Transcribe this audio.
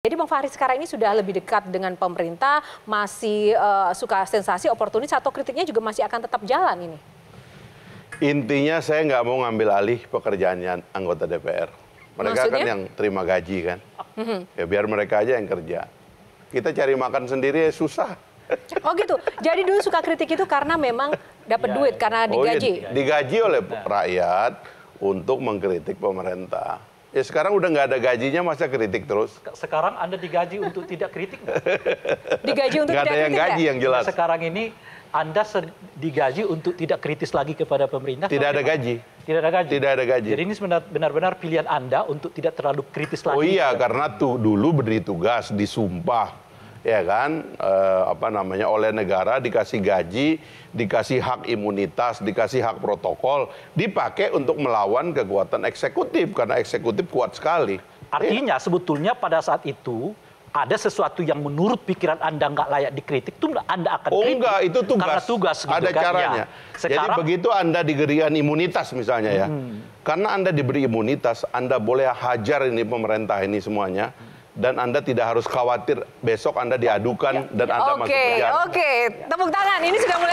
Jadi Bang Fahri sekarang ini sudah lebih dekat dengan pemerintah, masih uh, suka sensasi, oportunis atau kritiknya juga masih akan tetap jalan ini? Intinya saya nggak mau ngambil alih pekerjaannya anggota DPR. Mereka kan Maksudnya? kan yang terima gaji kan. Mm-hmm. Ya biar mereka aja yang kerja. Kita cari makan sendiri ya susah. Oh gitu. Jadi dulu suka kritik itu karena memang dapat ya. duit iya. karena oh, iya, digaji. Oh, ya, Digaji oleh rakyat untuk mengkritik pemerintah. Ya sekarang udah nggak ada gajinya masa kritik terus. Sekarang Anda digaji untuk tidak kritik digaji untuk gak tidak ada yang kritik gaji yang jelas. Nah, sekarang ini Anda digaji untuk tidak kritis lagi kepada pemerintah. Tidak ada gaji. Tidak ada gaji. Tidak ada gaji. Jadi ini benar-benar pilihan Anda untuk tidak terlalu kritis lagi. Oh iya, karena tuh dulu beri tugas, disumpah, ya kan eh, apa namanya oleh negara dikasih gaji, dikasih hak imunitas, dikasih hak protokol, dipakai untuk melawan kekuatan eksekutif karena eksekutif kuat sekali. Artinya ya. sebetulnya pada saat itu ada sesuatu yang menurut pikiran Anda nggak layak dikritik, itu Anda akan oh, enggak, itu tugas. Karena tugas. Gitu ada kan? caranya. Ya. Sekarang, Jadi begitu Anda diberikan imunitas misalnya ya, hmm. karena Anda diberi imunitas, Anda boleh hajar ini pemerintah ini semuanya, hmm dan Anda tidak harus khawatir besok Anda diadukan iya. dan Anda okay, masuk penjara. Oke, okay. tepuk tangan. Ini sudah mulai